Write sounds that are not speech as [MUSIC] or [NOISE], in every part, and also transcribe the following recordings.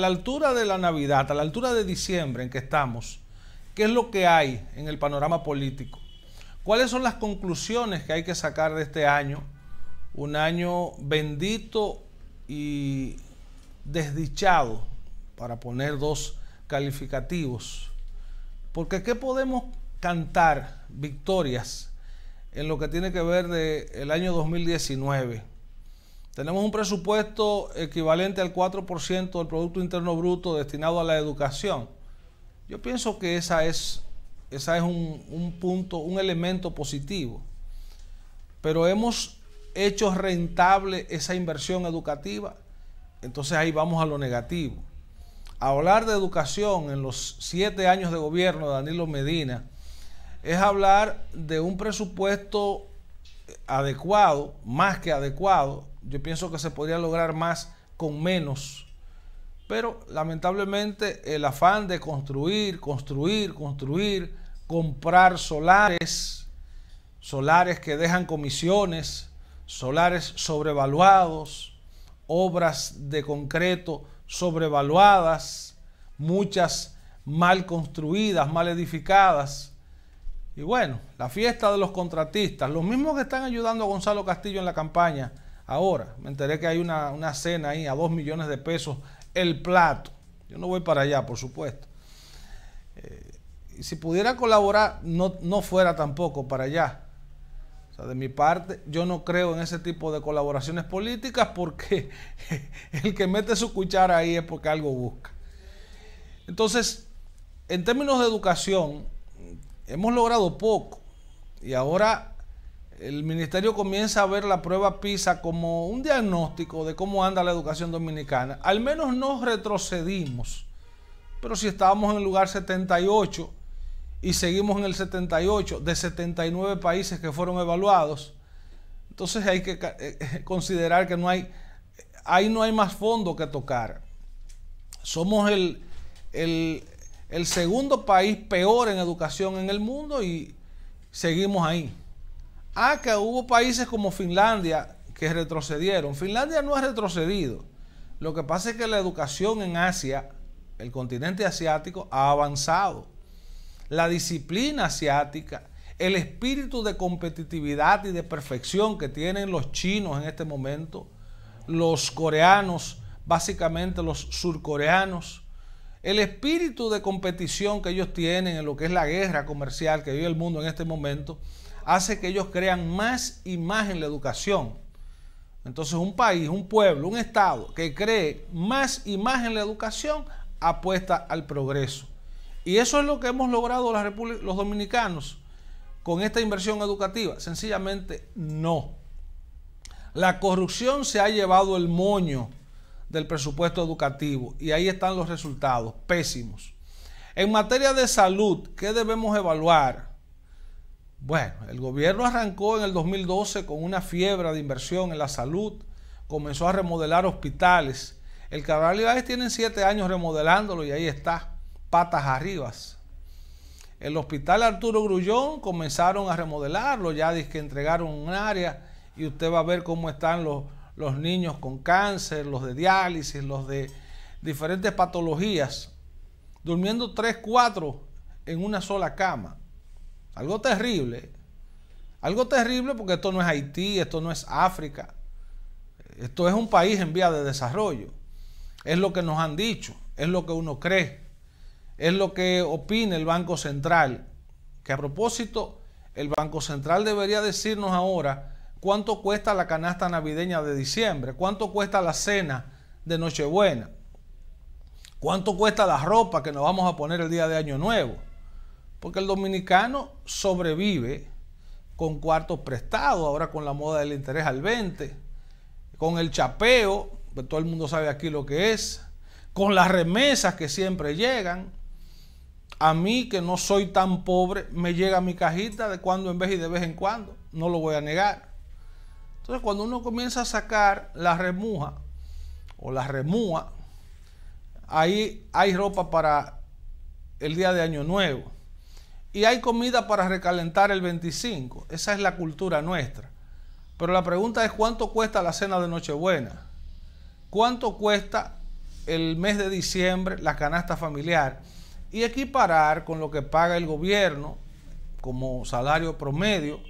la altura de la Navidad, a la altura de diciembre en que estamos, ¿qué es lo que hay en el panorama político? ¿Cuáles son las conclusiones que hay que sacar de este año? Un año bendito y desdichado, para poner dos calificativos. Porque ¿qué podemos cantar victorias en lo que tiene que ver del el año 2019? Tenemos un presupuesto equivalente al 4% del Producto Interno Bruto destinado a la educación. Yo pienso que esa es, esa es un, un punto, un elemento positivo. Pero hemos hecho rentable esa inversión educativa, entonces ahí vamos a lo negativo. Hablar de educación en los siete años de gobierno de Danilo Medina es hablar de un presupuesto adecuado, más que adecuado, yo pienso que se podría lograr más con menos. Pero lamentablemente el afán de construir, construir, construir, comprar solares, solares que dejan comisiones, solares sobrevaluados, obras de concreto sobrevaluadas, muchas mal construidas, mal edificadas. Y bueno, la fiesta de los contratistas, los mismos que están ayudando a Gonzalo Castillo en la campaña, Ahora, me enteré que hay una, cena ahí a 2 millones de pesos el plato. Yo no voy para allá, por supuesto. Eh, y si pudiera colaborar, no, no fuera tampoco para allá. O sea, de mi parte, yo no creo en ese tipo de colaboraciones políticas porque [LAUGHS] el que mete su cuchara ahí es porque algo busca. Entonces, en términos de educación, hemos logrado poco. Y ahora el ministerio comienza a ver la prueba PISA como un diagnóstico de cómo anda la educación dominicana. Al menos no retrocedimos, pero si estábamos en el lugar 78 y seguimos en el 78 de 79 países que fueron evaluados, entonces hay que eh, [LAUGHS] considerar que no hay, ahí no hay más fondo que tocar. Somos el segundo país peor en educación en el mundo y seguimos ahí. Ah, que hubo países como Finlandia que retrocedieron. Finlandia no ha retrocedido. Lo que pasa es que la educación en Asia, el continente asiático, ha avanzado. La disciplina asiática, el espíritu de competitividad y de perfección que tienen los chinos en este momento, los coreanos, básicamente los surcoreanos, el espíritu de competición que ellos tienen en lo que es la guerra comercial que vive el mundo en este momento, hace que ellos crean más y más en la educación. Entonces un país, un pueblo, un Estado que cree más y más en la educación apuesta al progreso. Y eso es lo que hemos logrado los dominicanos con esta inversión educativa. Sencillamente no. La corrupción se ha llevado el moño del presupuesto educativo y ahí están los resultados, pésimos. En materia de salud, ¿qué debemos evaluar? Bueno, el gobierno arrancó en el 2012 con una fiebre de inversión en la salud, comenzó a remodelar hospitales. El Cabral Ibáez tiene siete años remodelándolo y ahí está, patas arriba. El hospital Arturo Grullón comenzaron a remodelarlo, ya que entregaron un área y usted va a ver cómo están los, los niños con cáncer, los de diálisis, los de diferentes patologías, durmiendo tres, cuatro en una sola cama. Algo terrible. Algo terrible porque esto no es Haití, esto no es África. Esto es un país en vía de desarrollo. Es lo que nos han dicho, es lo que uno cree, es lo que opina el Banco Central. Que a propósito, el Banco Central debería decirnos ahora cuánto cuesta la canasta navideña de diciembre, cuánto cuesta la cena de Nochebuena, cuánto cuesta la ropa que nos vamos a poner el día de Año Nuevo. Porque el dominicano sobrevive con cuartos prestados, ahora con la moda del interés al 20, con el chapeo, pues todo el mundo sabe aquí lo que es, con las remesas que siempre llegan. A mí, que no soy tan pobre, me llega mi cajita de cuando en vez y de vez en cuando, no lo voy a negar. Entonces, cuando uno comienza a sacar la remuja o la remúa, ahí hay ropa para el día de Año Nuevo y hay comida para recalentar el 25. Esa es la cultura nuestra. Pero la pregunta es cuánto cuesta la cena de Nochebuena, cuánto cuesta el mes de diciembre la canasta familiar y equiparar con lo que paga el gobierno como salario promedio.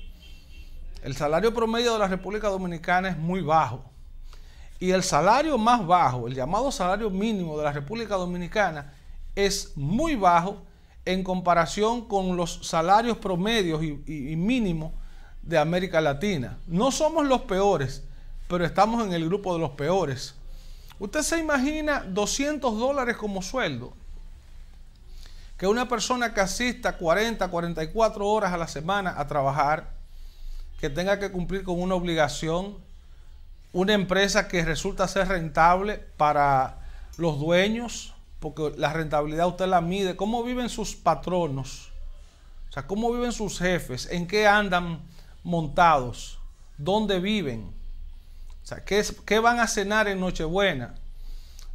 El salario promedio de la República Dominicana es muy bajo. Y el salario más bajo, el llamado salario mínimo de la República Dominicana, es muy bajo en comparación con los salarios promedios y, mínimos de América Latina. No somos los peores, pero estamos en el grupo de los peores. Usted se imagina 200 dólares como sueldo. Que una persona que asista 40, 44 horas a la semana a trabajar, que tenga que cumplir con una obligación, una empresa que resulta ser rentable para los dueños, porque la rentabilidad usted la mide, cómo viven sus patronos, o sea, cómo viven sus jefes, en qué andan montados, dónde viven, o sea, qué, van a cenar en Nochebuena,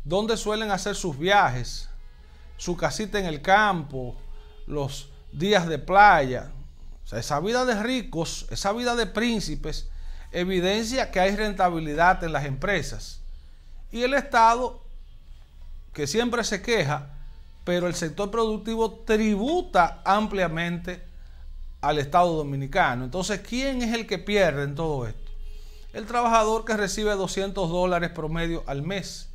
dónde suelen hacer sus viajes, su casita en el campo, los días de playa. O sea, esa vida de ricos, esa vida de príncipes, evidencia que hay rentabilidad en las empresas. Y el Estado que siempre se queja, pero el sector productivo tributa ampliamente al Estado dominicano. Entonces, ¿quién es el que pierde en todo esto? El trabajador que recibe 200 dólares promedio al mes